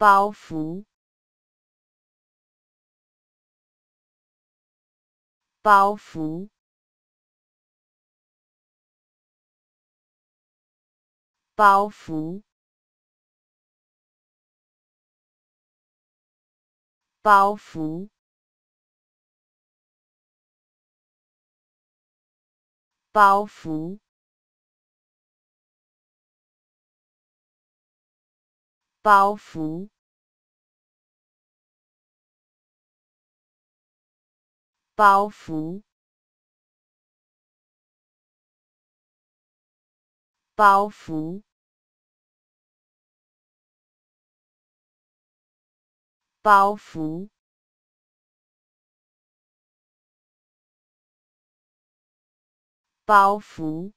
包袱，包袱，包袱，包袱，包袱。包包袱袱包袱，包袱，包袱，包袱。